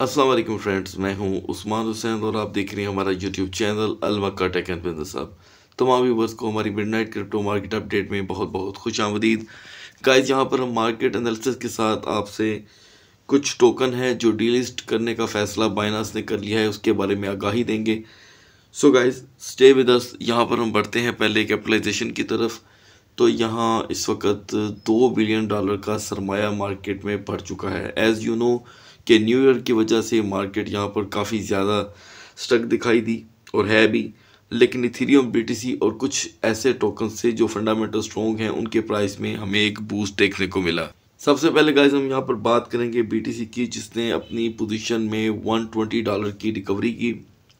अस्सलाम वालेकुम फ्रेंड्स मैं हूं उस्मान हुसैन और आप देख रहे हैं हमारा यूट्यूब चैनल अलमक्का टेक एंड बिजनेस अब तमाम व्यूवर्स को हमारी midnight crypto market update में बहुत बहुत खुश आमदीद गाइज यहाँ पर हम मार्केट एनालिसिस के साथ आपसे कुछ टोकन है जो डीलिस्ट करने का फैसला बाइनास ने कर लिया है उसके बारे में आगाही देंगे so guys stay with us यहाँ पर हम बढ़ते हैं पहले कैपिटलाइजेशन की तरफ तो यहाँ इस वक्त दो बिलियन डॉलर का सरमाया मार्केट में बढ़ चुका है एज़ यू नो कि न्यू ईयर की वजह से मार्केट यहाँ पर काफ़ी ज़्यादा स्टक दिखाई दी और है भी लेकिन इथीरियम बीटीसी और कुछ ऐसे टोकन से जो फंडामेंटल स्ट्रॉन्ग हैं उनके प्राइस में हमें एक बूस्ट देखने को मिला सबसे पहले गाइज हम यहाँ पर बात करेंगे बीटीसी की जिसने अपनी पोजीशन में 120 डॉलर की रिकवरी की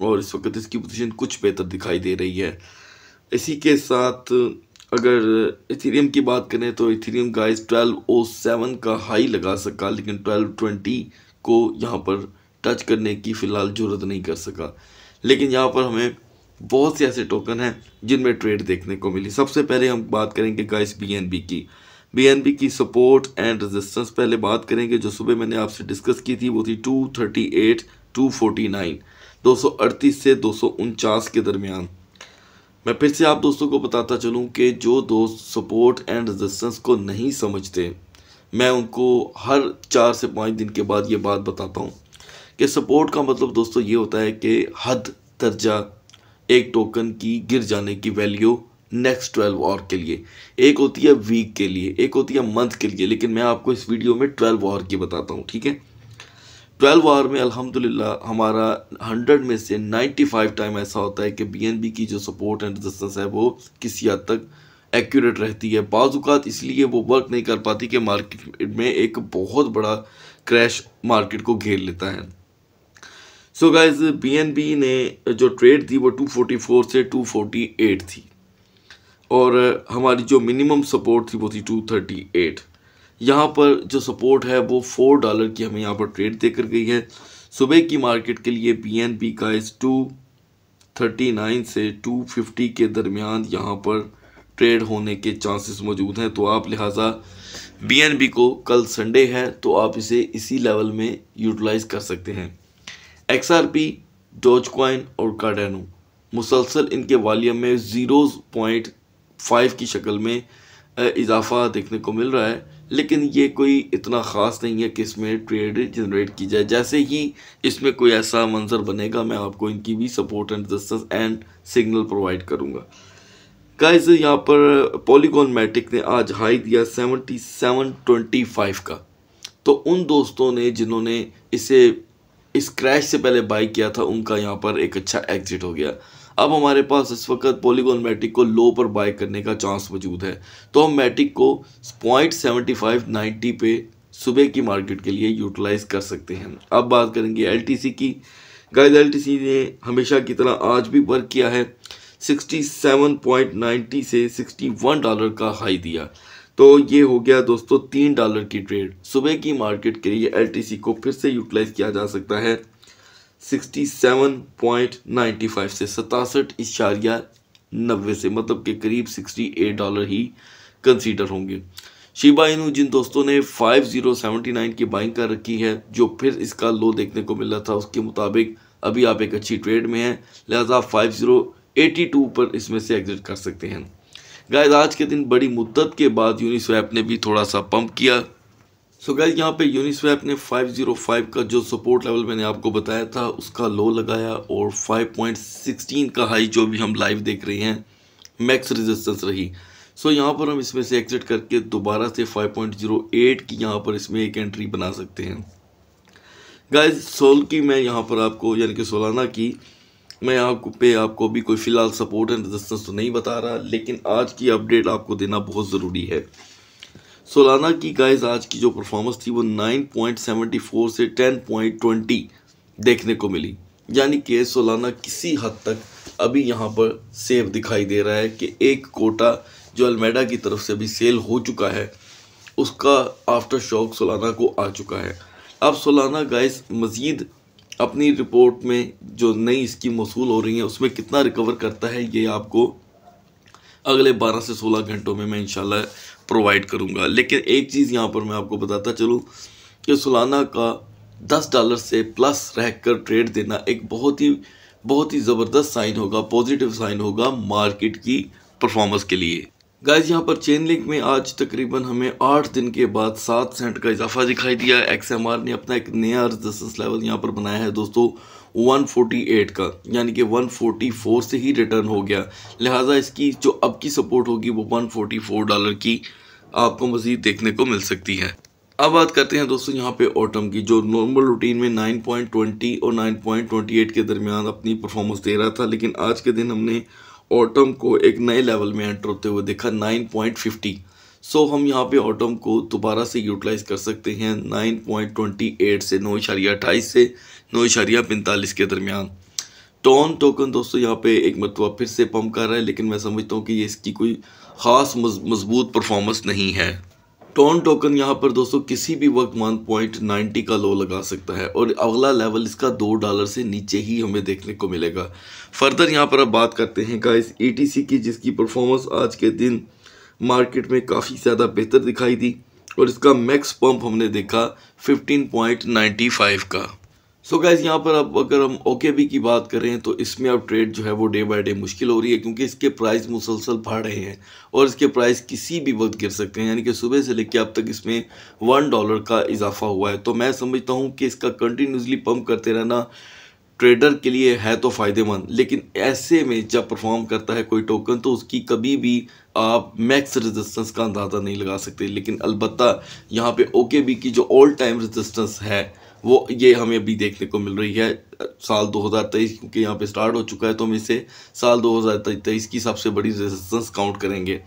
और इस वक्त इसकी पोजीशन कुछ बेहतर दिखाई दे रही है इसी के साथ अगर इथेरियम की बात करें तो इथेरियम गाइस 1207 का हाई लगा सका लेकिन 1220 को यहाँ पर टच करने की फ़िलहाल ज़रूरत नहीं कर सका लेकिन यहाँ पर हमें बहुत से ऐसे टोकन हैं जिनमें ट्रेड देखने को मिली सबसे पहले हम बात करेंगे गाइस बी की बी की सपोर्ट एंड रेजिस्टेंस पहले बात करेंगे जो सुबह मैंने आपसे डिस्कस की थी वो थी 238, सौ अड़तीस से दो के दरमियान मैं फिर से आप दोस्तों को बताता चलूँ कि जो दोस्त सपोर्ट एंड रेजिस्टेंस को नहीं समझते मैं उनको हर चार से पाँच दिन के बाद ये बात बताता हूँ कि सपोर्ट का मतलब दोस्तों ये होता है कि हद दर्जा एक टोकन की गिर जाने की वैल्यू नेक्स्ट ट्वेल्व आवर के लिए एक होती है वीक के लिए एक होती है मंथ के लिए लेकिन मैं आपको इस वीडियो में ट्वेल्व आवर की बताता हूँ ठीक है ट्वेल्व आवर में अल्हम्दुलिल्लाह हमारा हंड्रेड में से नाइन्टी फाइव टाइम ऐसा होता है कि बीएनबी की जो सपोर्ट एंड रेजिस्टेंस है वो किसी हद तक एक्यूरेट रहती है बाजूकात इसलिए वो वर्क नहीं कर पाती कि मार्केट में एक बहुत बड़ा क्रैश मार्केट को घेर लेता है सो गाइज बी ने जो ट्रेड थी वो 244 से 248 थी और हमारी जो मिनिमम सपोर्ट थी वो थी 238 यहाँ पर जो सपोर्ट है वो फोर डॉलर की हमें यहाँ पर ट्रेड देकर गई है सुबह की मार्केट के लिए बी एन पी का इस टू थर्टी नाइन से टू फिफ्टी के दरमियान यहाँ पर ट्रेड होने के चांसेस मौजूद हैं तो आप लिहाजा बी को कल संडे है तो आप इसे इसी लेवल में यूटिलाइज कर सकते हैं X R P Doge coin और कार्डेनो मुसलसल इनके वालीम में ज़ीरो पॉइंट फाइव की शक्ल में इजाफा देखने को मिल रहा है लेकिन ये कोई इतना ख़ास नहीं है कि इसमें ट्रेड जनरेट की जाए जैसे ही इसमें कोई ऐसा मंजर बनेगा मैं आपको इनकी भी support and resistance and signal provide करूँगा गाइज यहाँ पर पॉलीगॉन मैटिक ने आज हाई दिया सेवनटी सेवन ट्वेंटी फाइव का तो उन दोस्तों ने जिन्होंने इसे इस क्रैश से पहले बाई किया था उनका यहाँ पर एक अच्छा एग्जिट हो गया अब हमारे पास इस वक्त पॉलीगॉन मैटिक को लो पर बाई करने का चांस मौजूद है तो हम मैटिक को पॉइंट सेवेंटी फाइव नाइन्टी पे सुबह की मार्केट के लिए यूटिलाइज कर सकते हैं अब बात करेंगे एल की गाइज एल ने हमेशा की तरह आज भी वर्क किया है 67.90 से 61 डॉलर का हाई दिया तो ये हो गया दोस्तों तीन डॉलर की ट्रेड सुबह की मार्केट के लिए एलटीसी को फिर से यूटिलाइज किया जा सकता है 67.95 से सतासठ इशारिया नब्बे से मतलब के करीब 68 डॉलर ही कंसीडर होंगे शिबा इनू जिन दोस्तों ने 5079 की बाइंग कर रखी है जो फिर इसका लो देखने को मिल रहा था उसके मुताबिक अभी आप एक अच्छी ट्रेड में हैं लिहाजा फाइव 82 पर इसमें से एग्जिट कर सकते हैं गायज आज के दिन बड़ी मुद्दत के बाद यूनिस्वैप ने भी थोड़ा सा पंप किया सो गाइज यहाँ पे यूनिस्वैप ने 505 का जो सपोर्ट लेवल मैंने आपको बताया था उसका लो लगाया और 5.16 का हाई जो भी हम लाइव देख रहे हैं मैक्स रेजिस्टेंस रही सो so यहाँ पर हम इसमें से एग्जिट करके दोबारा से 5.08 की यहाँ पर इसमें एक एंट्री बना सकते हैं गाइज सोल की मैं यहाँ पर आपको यानी कि सोलाना की मैं आपको पे आपको अभी कोई फ़िलहाल सपोर्ट एंड रेजिस्टेंस तो नहीं बता रहा लेकिन आज की अपडेट आपको देना बहुत ज़रूरी है सोलाना की गाइस आज की जो परफॉर्मेंस थी वो 9.74 से 10.20 देखने को मिली यानी कि सोलाना किसी हद तक अभी यहाँ पर सेफ दिखाई दे रहा है कि एक कोटा जो अल्मेडा की तरफ से अभी सेल हो चुका है उसका आफ्टर शॉक सोलाना को आ चुका है अब सोलाना गाइस मज़ीद अपनी रिपोर्ट में जो नई स्कीम वसूल हो रही है उसमें कितना रिकवर करता है ये आपको अगले 12 से 16 घंटों में मैं इंशाल्लाह प्रोवाइड करूँगा लेकिन एक चीज़ यहाँ पर मैं आपको बताता चलूँ कि सुलाना का दस डॉलर से प्लस रहकर ट्रेड देना एक बहुत ही बहुत ही ज़बरदस्त साइन होगा पॉजिटिव साइन होगा मार्केट की परफॉर्मेंस के लिए गाइज यहाँ पर चेन लिंक में आज तकरीबन हमें आठ दिन के बाद सात सेंट का इजाफा दिखाई दिया एक्स एम आर ने अपना एक नया रजिस्टेंस लेवल यहाँ पर बनाया है दोस्तों 148 का यानी कि 144 से ही रिटर्न हो गया लिहाजा इसकी जो अब की सपोर्ट होगी वो 144 डॉलर की आपको मज़ीद देखने को मिल सकती है अब बात करते हैं दोस्तों यहाँ पे ऑटम की जो नॉर्मल रूटीन में 9.20 और 9.28 के दरमियान अपनी परफॉर्मेंस दे रहा था लेकिन आज के दिन हमने ऑटम को एक नए लेवल में एंटर होते हुए देखा 9.50 सो हम यहाँ पे ऑटम को दोबारा से यूटिलाइज कर सकते हैं 9.28 से नौ इशारिया अट्ठाईस से नौ इशारिया पैंतालीस के दरमियान टॉन टोकन दोस्तों यहाँ पे एक मरतबा फिर से पम्प कर रहा है लेकिन मैं समझता हूँ कि ये इसकी कोई ख़ास मजबूत परफॉर्मेंस नहीं है टोन टोकन यहाँ पर दोस्तों किसी भी वक्त वन पॉइंट नाइन्टी का लो लगा सकता है और अगला लेवल इसका दो डॉलर से नीचे ही हमें देखने को मिलेगा फर्दर यहाँ पर अब बात करते हैं गाइस ईटीसी e की जिसकी परफॉर्मेंस आज के दिन मार्केट में काफ़ी ज़्यादा बेहतर दिखाई दी और इसका मैक्स पम्प हमने देखा फिफ्टीन का सो so गैज़ यहाँ पर अब अगर हम ओके बी की बात करें तो इसमें अब ट्रेड जो है वो डे बाय डे मुश्किल हो रही है क्योंकि इसके प्राइस मुसलसल बढ़ रहे हैं और इसके प्राइस किसी भी वक्त गिर सकते हैं यानी कि सुबह से लेकर अब तक इसमें वन डॉलर का इजाफा हुआ है तो मैं समझता हूँ कि इसका कंटिन्यूसली पम्प करते रहना ट्रेडर के लिए है तो फ़ायदेमंद लेकिन ऐसे में जब परफॉर्म करता है कोई टोकन तो उसकी कभी भी आप मैक्स रेजिस्टेंस का अंदाज़ा नहीं लगा सकते लेकिन अलबत्त यहाँ पे ओके बी की जो ऑल टाइम रेजिस्टेंस है वो ये हमें अभी देखने को मिल रही है साल 2023 क्योंकि यहाँ पे स्टार्ट हो चुका है तो हम इसे साल 2023 की सबसे बड़ी रेजिस्टेंस काउंट करेंगे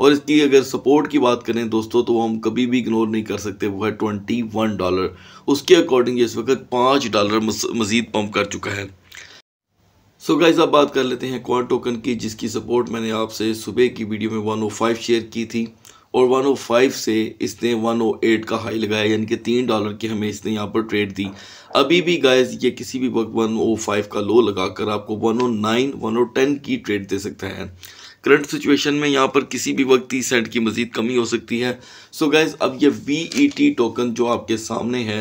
और इसकी अगर सपोर्ट की बात करें दोस्तों तो हम कभी भी इग्नोर नहीं कर सकते वो है ट्वेंटी वन डॉलर उसके अकॉर्डिंग इस वक्त पाँच डॉलर मज़ीद पम्प कर चुका है सो गाइस अब बात कर लेते हैं क्वार टोकन की जिसकी सपोर्ट मैंने आपसे सुबह की वीडियो में 105 शेयर की थी और 105 से इसने 108 का हाई लगाया यानी कि तीन डॉलर की हमें इसने यहाँ पर ट्रेड दी अभी भी गायज़ ये किसी भी वक्त 105 का लो लगाकर आपको 109 110 की ट्रेड दे सकता है करंट सिचुएशन में यहाँ पर किसी भी वक्त तीस सेंट की मजीद कमी हो सकती है सो so अब ये वी टोकन e जो आपके सामने है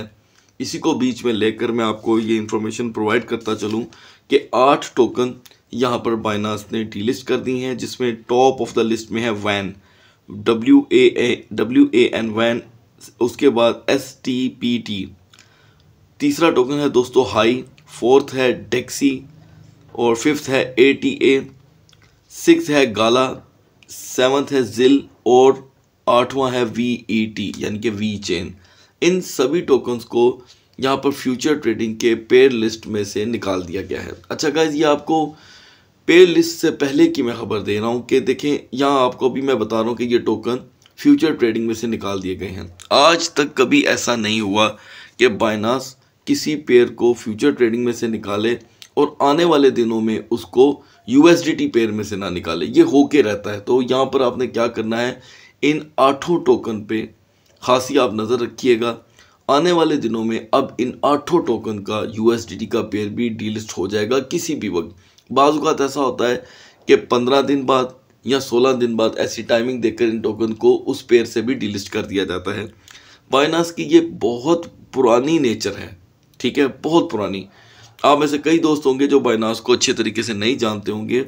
इसी को बीच में लेकर मैं आपको ये इन्फॉर्मेशन प्रोवाइड करता चलूँ कि आठ टोकन यहाँ पर बाइनास ने डी कर दी हैं जिसमें टॉप ऑफ द लिस्ट में है van W A W A N van उसके बाद एस टी पी टी तीसरा टोकन है दोस्तों हाई फोर्थ है डेक्सी और फिफ्थ है ए टी ए सिक्स है गाला सेवन्थ है जिल और आठवां है वी ई टी यानी कि वी चेन इन सभी टोकन्स को यहाँ पर फ्यूचर ट्रेडिंग के पेयर लिस्ट में से निकाल दिया गया है अच्छा गाइज ये आपको पे लिस्ट से पहले की मैं खबर दे रहा हूँ कि देखें यहाँ आपको अभी मैं बता रहा हूँ कि ये टोकन फ्यूचर ट्रेडिंग में से निकाल दिए गए हैं आज तक कभी ऐसा नहीं हुआ कि बाइनास किसी पेयर को फ्यूचर ट्रेडिंग में से निकाले और आने वाले दिनों में उसको टी पेयर में से ना निकाले ये हो के रहता है तो यहाँ पर आपने क्या करना है इन आठों टोकन पे खासी आप नज़र रखिएगा आने वाले दिनों में अब इन आठों टोकन का टी का पेयर भी डीलिस्ट हो जाएगा किसी भी वक्त बाज़ात ऐसा होता है कि पंद्रह दिन बाद या सोलह दिन बाद ऐसी टाइमिंग देकर इन टोकन को उस पेयर से भी डिलिस्ट कर दिया जाता है बाइनास की ये बहुत पुरानी नेचर है ठीक है बहुत पुरानी आप में से कई दोस्त होंगे जो बाइनास को अच्छे तरीके से नहीं जानते होंगे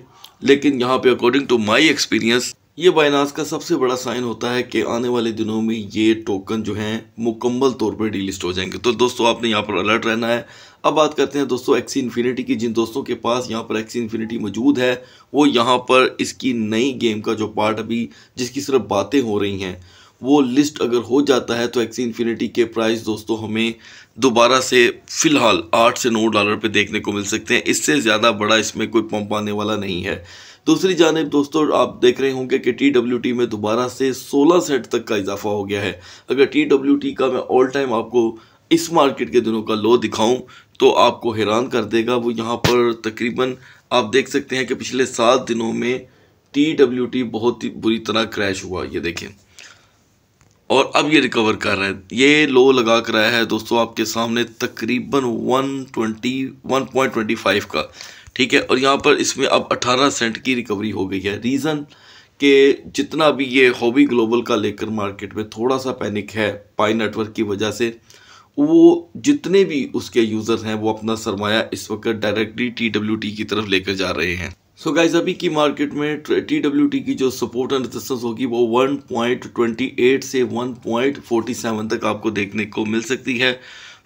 लेकिन यहाँ पे अकॉर्डिंग टू माय एक्सपीरियंस ये बाइनास का सबसे बड़ा साइन होता है कि आने वाले दिनों में ये टोकन जो हैं मुकम्मल तौर पर डीलिस्ट हो जाएंगे तो दोस्तों आपने यहाँ पर अलर्ट रहना है अब बात करते हैं दोस्तों एक्सी इन्फिनिटी की जिन दोस्तों के पास यहाँ पर एक्सी इन्फिनिटी मौजूद है वो यहाँ पर इसकी नई गेम का जो पार्ट अभी जिसकी सिर्फ बातें हो रही हैं वो लिस्ट अगर हो जाता है तो एक्सी इन्फिनिटी के प्राइस दोस्तों हमें दोबारा से फ़िलहाल आठ से नौ डॉलर पे देखने को मिल सकते हैं इससे ज़्यादा बड़ा इसमें कोई पंप आने वाला नहीं है दूसरी जानब दोस्तों आप देख रहे होंगे कि टी डब्ल्यू टी में दोबारा से सोलह सेट तक का इजाफा हो गया है अगर टी डब्ल्यू टी का मैं ऑल टाइम आपको इस मार्केट के दिनों का लो दिखाऊं तो आपको हैरान कर देगा वो यहाँ पर तकरीबन आप देख सकते हैं कि पिछले सात दिनों में टी डब्ल्यू टी बहुत ही बुरी तरह क्रैश हुआ ये देखें और अब ये रिकवर कर रहा है ये लो लगा कर आया है दोस्तों आपके सामने तकरीबन 120 1.25 का ठीक है और यहाँ पर इसमें अब 18 सेंट की रिकवरी हो गई है रीज़न के जितना भी ये हॉबी ग्लोबल का लेकर मार्केट में थोड़ा सा पैनिक है पाई नेटवर्क की वजह से वो जितने भी उसके यूज़र हैं वो अपना सरमाया इस वक्त डायरेक्टली टी डब्ल्यू टी की तरफ लेकर जा रहे हैं सो so गाइज अभी की मार्केट में टी डब्ल्यू टी की जो सपोर्ट एंड रेजिस्टेंस होगी वो 1.28 से 1.47 तक आपको देखने को मिल सकती है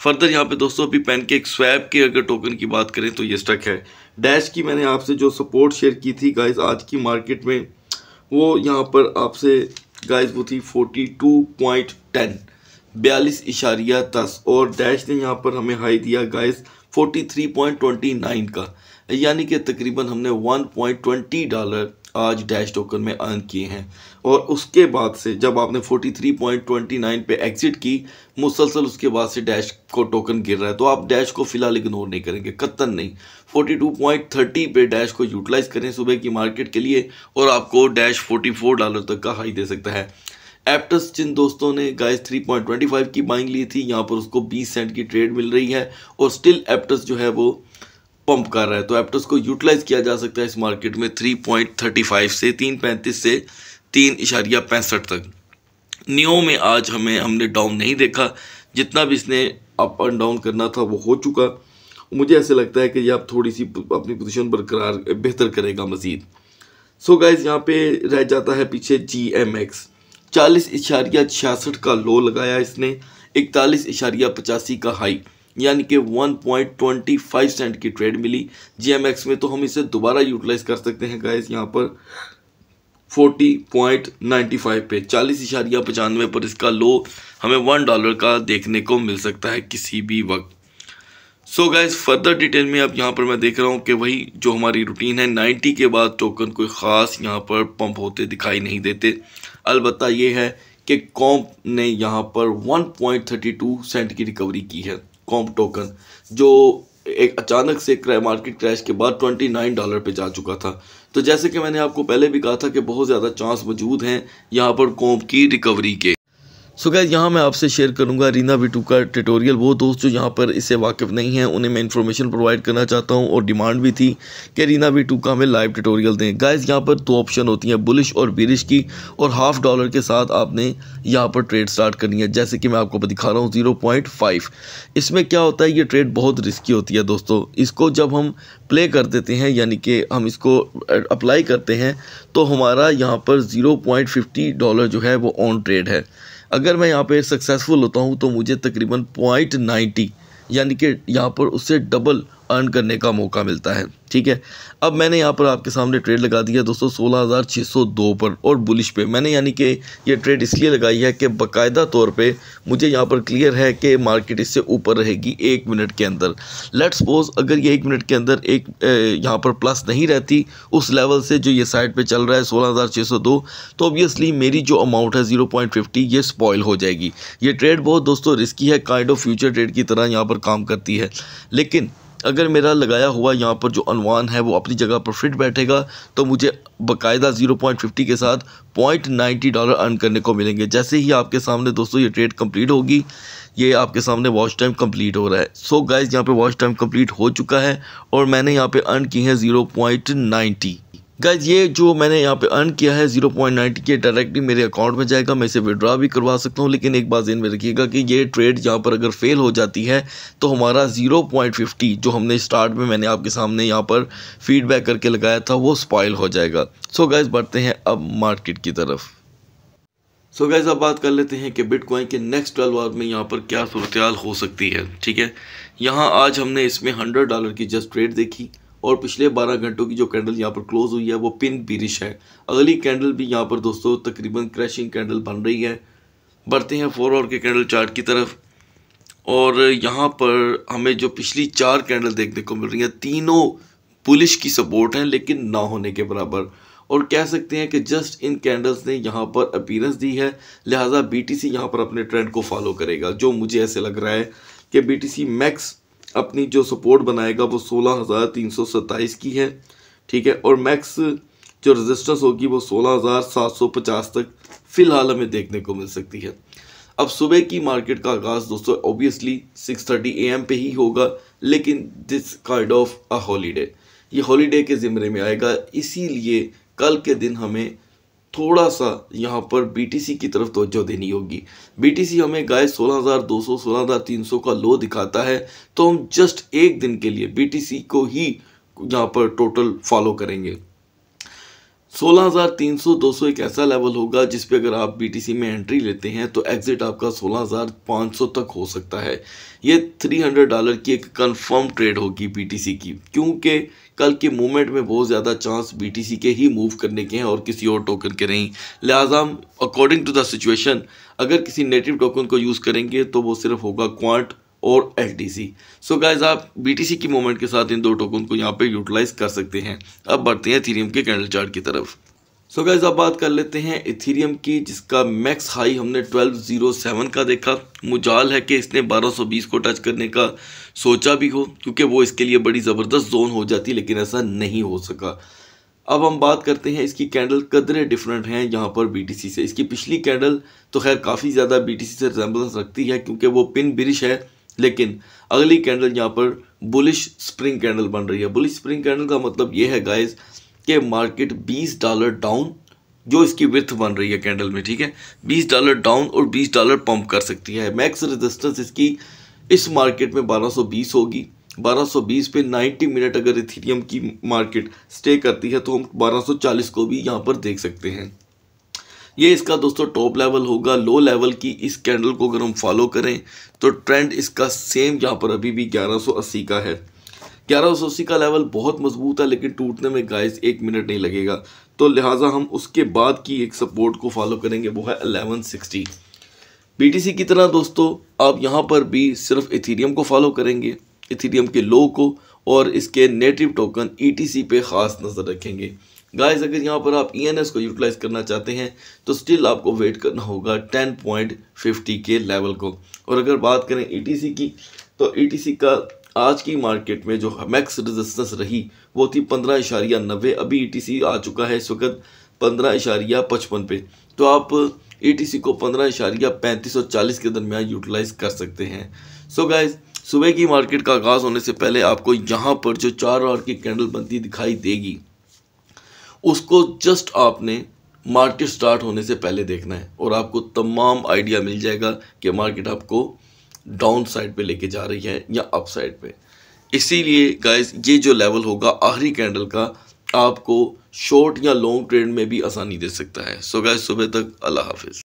फर्दर यहाँ पे दोस्तों अभी पेन के स्वैप के अगर टोकन की बात करें तो ये स्टक है डैश की मैंने आपसे जो सपोर्ट शेयर की थी गाइज आज की मार्केट में वो यहाँ पर आपसे गाइज वो थी टेन बयालीस इशारिया दस और डैश ने यहाँ पर हमें हाई दिया guys forty three point twenty nine का यानी कि तकरीबन हमने वन पॉइंट ट्वेंटी डॉलर आज डैश टोकन में अर्न किए हैं और उसके बाद से जब आपने 43.29 पे एग्जिट की मुसलसल उसके बाद से डैश को टोकन गिर रहा है तो आप डैश को फ़िलहाल इग्नोर नहीं करेंगे कत्तन नहीं 42.30 पे डैश को यूटिलाइज़ करें सुबह की मार्केट के लिए और आपको डैश 44 डॉलर तक का हाई दे सकता है एप्टस जिन दोस्तों ने गाइस 3.25 की बाइंग ली थी यहाँ पर उसको 20 सेंट की ट्रेड मिल रही है और स्टिल एप्टस जो है वो पंप कर रहा है तो एप्टस को यूटिलाइज किया जा सकता है इस मार्केट में 3.35 से 3.35 से तीन इशारिया पैंसठ तक नियो में आज हमें हमने डाउन नहीं देखा जितना भी इसने अप एंड डाउन करना था वो हो चुका मुझे ऐसे लगता है कि ये आप थोड़ी सी अपनी पोजिशन बरकरार बेहतर करेगा मज़ीद सो गाइज यहाँ पे रह जाता है पीछे जी एम एक्स चालीस इशारिया छियासठ का लो लगाया इसने इकतालीस इशारिया पचासी का हाई यानी कि 1.25 सेंट की ट्रेड मिली एक्स में तो हम इसे दोबारा यूटिलाइज कर सकते हैं गाइस यहाँ पर 40.95 पे चालीस इशारिया पचानवे पर इसका लो हमें वन डॉलर का देखने को मिल सकता है किसी भी वक्त सो गाइस फर्दर डिटेल में अब यहाँ पर मैं देख रहा हूँ कि वही जो हमारी रूटीन है 90 के बाद टोकन कोई ख़ास यहाँ पर पंप होते दिखाई नहीं देते अलबत् ये है कि कॉम्प ने यहाँ पर 1.32 सेंट की रिकवरी की है कॉम्प टोकन जो एक अचानक से क्राइ मार्केट क्रैश के बाद 29 डॉलर पे जा चुका था तो जैसे कि मैंने आपको पहले भी कहा था कि बहुत ज़्यादा चांस मौजूद हैं यहाँ पर कॉम्प की रिकवरी के सो गैज़ यहाँ मैं आपसे शेयर करूँगा रीना विटू का ट्यूटोरियल वो दोस्त जो यहाँ पर इससे वाकिफ़ नहीं है उन्हें मैं इन्फॉर्मेशन प्रोवाइड करना चाहता हूँ और डिमांड भी थी कि रीना विटू का हमें लाइव ट्यूटोरियल दें गैज यहाँ पर दो ऑप्शन होती हैं बुलिश और बिरिश की और हाफ़ डॉलर के साथ आपने यहाँ पर ट्रेड स्टार्ट करनी है जैसे कि मैं आपको दिखा रहा हूँ ज़ीरो इसमें क्या होता है ये ट्रेड बहुत रिस्की होती है दोस्तों इसको जब हम प्ले कर देते हैं यानी कि हम इसको अप्लाई करते हैं तो हमारा यहाँ पर ज़ीरो डॉलर जो है वो ऑन ट्रेड है अगर मैं यहाँ पे सक्सेसफुल होता हूँ तो मुझे तकरीबन पॉइंट नाइन्टी यानी कि यहाँ पर उससे डबल अर्न करने का मौका मिलता है ठीक है अब मैंने यहाँ पर आपके सामने ट्रेड लगा दिया है दोस्तों सोलह हज़ार छः सौ दो पर और बुलिश पे मैंने यानी कि ये ट्रेड इसलिए लगाई है कि बाकायदा तौर पे मुझे यहाँ पर क्लियर है कि मार्केट इससे ऊपर रहेगी एक मिनट के अंदर लेट सपोज अगर ये एक मिनट के अंदर एक यहाँ पर प्लस नहीं रहती उस लेवल से जो ये साइड पर चल रहा है सोलह हज़ार छः सौ दो तो ऑब्वियसली मेरी जो अमाउंट है ज़ीरो पॉइंट फिफ्टी ये स्पॉयल हो जाएगी ये ट्रेड बहुत दोस्तों रिस्की है काइंड ऑफ फ्यूचर ट्रेड की तरह यहाँ पर काम करती है लेकिन अगर मेरा लगाया हुआ यहाँ पर जो अनवान है वो अपनी जगह पर फिट बैठेगा तो मुझे बाकायदा 0.50 के साथ 0.90 डॉलर अर्न करने को मिलेंगे जैसे ही आपके सामने दोस्तों ये ट्रेड कंप्लीट होगी ये आपके सामने वॉच टाइम कंप्लीट हो रहा है सो गाइज यहाँ पे वॉच टाइम कंप्लीट हो चुका है और मैंने यहाँ पे अर्न की है 0.90 गैज ये जो मैंने यहाँ पे अर्न किया है जीरो पॉइंट नाइन्टी के डायरेक्टली मेरे अकाउंट में जाएगा मैं इसे विड्रॉ भी करवा सकता हूँ लेकिन एक बात जिन में रखिएगा कि ये ट्रेड यहाँ पर अगर फेल हो जाती है तो हमारा जीरो पॉइंट फिफ्टी जो हमने स्टार्ट में मैंने आपके सामने यहाँ पर फीडबैक करके लगाया था वो स्पॉयल हो जाएगा सो so गैज बढ़ते हैं अब मार्केट की तरफ सो so गैज़ अब बात कर लेते हैं कि बिटकॉइन के नेक्स्ट ट्वेल्व आवर में यहाँ पर क्या सूरत हो सकती है ठीक है यहाँ आज हमने इसमें हंड्रेड डॉलर की जस्ट ट्रेड देखी और पिछले 12 घंटों की जो कैंडल यहाँ पर क्लोज़ हुई है वो पिन पीरिश है अगली कैंडल भी यहाँ पर दोस्तों तकरीबन क्रैशिंग कैंडल बन रही है बढ़ते हैं फोर आवर के कैंडल चार्ट की तरफ और यहाँ पर हमें जो पिछली चार कैंडल देखने को मिल रही हैं तीनों पुलिश की सपोर्ट हैं लेकिन ना होने के बराबर और कह सकते हैं कि जस्ट इन कैंडल्स ने यहाँ पर अपीरेंस दी है लिहाजा बीटीसी यहाँ पर अपने ट्रेंड को फॉलो करेगा जो मुझे ऐसे लग रहा है कि बीटीसी मैक्स अपनी जो सपोर्ट बनाएगा वो सोलह हज़ार तीन सौ सत्ताईस की है ठीक है और मैक्स जो रेजिस्टेंस होगी वो सोलह हज़ार सात सौ पचास तक फ़िलहाल हमें देखने को मिल सकती है अब सुबह की मार्केट का आगाज़ दोस्तों obviously six thirty A M पे ही होगा लेकिन this kind of a holiday ये हॉलीडे के ज़िम्मे में आएगा इसीलिए कल के दिन हमें थोड़ा सा यहाँ पर बीटीसी की तरफ तोज्जो देनी होगी बीटीसी हमें गाय 16,200 16,300 का लो दिखाता है तो हम जस्ट एक दिन के लिए बीटीसी को ही यहाँ पर टोटल फॉलो करेंगे सोलह हज़ार तीन सौ दो सौ एक ऐसा लेवल होगा जिस पे अगर आप BTC में एंट्री लेते हैं तो एग्ज़िट आपका सोलह हज़ार पाँच सौ तक हो सकता है ये थ्री हंड्रेड डॉलर की एक कंफर्म ट्रेड होगी BTC की क्योंकि कल के मूवमेंट में बहुत ज़्यादा चांस BTC के ही मूव करने के हैं और किसी और टोकन के नहीं लिहाजा अकॉर्डिंग टू द सिचुएशन अगर किसी नेटिव टोकन को यूज़ करेंगे तो वो सिर्फ होगा क्वांट और एल सो गाइज आप बी की मूवमेंट के साथ इन दो टोकन को यहाँ पर यूटिलाइज कर सकते हैं अब बढ़ते हैं थीरियम के कैंडल चार्ट की तरफ सो so गाइज आप बात कर लेते हैं इथीरियम की जिसका मैक्स हाई हमने 1207 का देखा मुजाल है कि इसने 1220 को टच करने का सोचा भी हो क्योंकि वो इसके लिए बड़ी ज़बरदस्त जोन हो जाती लेकिन ऐसा नहीं हो सका अब हम बात करते हैं इसकी कैंडल कदरे डिफरेंट हैं यहाँ पर बीटीसी से इसकी पिछली कैंडल तो खैर काफ़ी ज़्यादा बीटीसी से रिजेंबलेंस रखती है क्योंकि वो पिन बिरिश है लेकिन अगली कैंडल यहाँ पर बुलिश स्प्रिंग कैंडल बन रही है बुलिश स्प्रिंग कैंडल का मतलब ये है गाइस कि मार्केट 20 डॉलर डाउन जो इसकी विथ बन रही है कैंडल में ठीक है 20 डॉलर डाउन और 20 डॉलर पंप कर सकती है मैक्स रेजिस्टेंस इसकी इस मार्केट में 1220 होगी 1220 पे 90 मिनट अगर इथीरियम की मार्केट स्टे करती है तो हम 1240 को भी यहाँ पर देख सकते हैं ये इसका दोस्तों टॉप लेवल होगा लो लेवल की इस कैंडल को अगर हम फॉलो करें तो ट्रेंड इसका सेम यहाँ पर अभी भी 1180 का है 1180 का लेवल बहुत मजबूत है लेकिन टूटने में गाइस एक मिनट नहीं लगेगा तो लिहाजा हम उसके बाद की एक सपोर्ट को फॉलो करेंगे वो है टी सी की तरह दोस्तों आप यहाँ पर भी सिर्फ इथीरियम को फॉलो करेंगे इथीरियम के लो को और इसके नेटिव टोकन सी पे ख़ास नज़र रखेंगे गाइस अगर यहाँ पर आप ई e को यूटिलाइज करना चाहते हैं तो स्टिल आपको वेट करना होगा टेन पॉइंट फिफ्टी के लेवल को और अगर बात करें ई e की तो ई e का आज की मार्केट में जो मैक्स रेजिस्टेंस रही वो थी पंद्रह इशारिया नब्बे अभी ई आ चुका है इस वक्त पंद्रह इशारिया पचपन पे तो आप ई को पंद्रह इशारिया पैंतीस और चालीस के दरमियान यूटिलाइज कर सकते हैं सो so गाइज सुबह की मार्केट का आगाज़ होने से पहले आपको यहाँ पर जो चार आवर की कैंडल बनती दिखाई देगी उसको जस्ट आपने मार्केट स्टार्ट होने से पहले देखना है और आपको तमाम आइडिया मिल जाएगा कि मार्केट आपको डाउन साइड पर लेके जा रही है या अप साइड पर इसीलिए गाइस ये जो लेवल होगा आखिरी कैंडल का आपको शॉर्ट या लॉन्ग ट्रेड में भी आसानी दे सकता है सो गाइस सुबह तक अल्लाह हाफिज़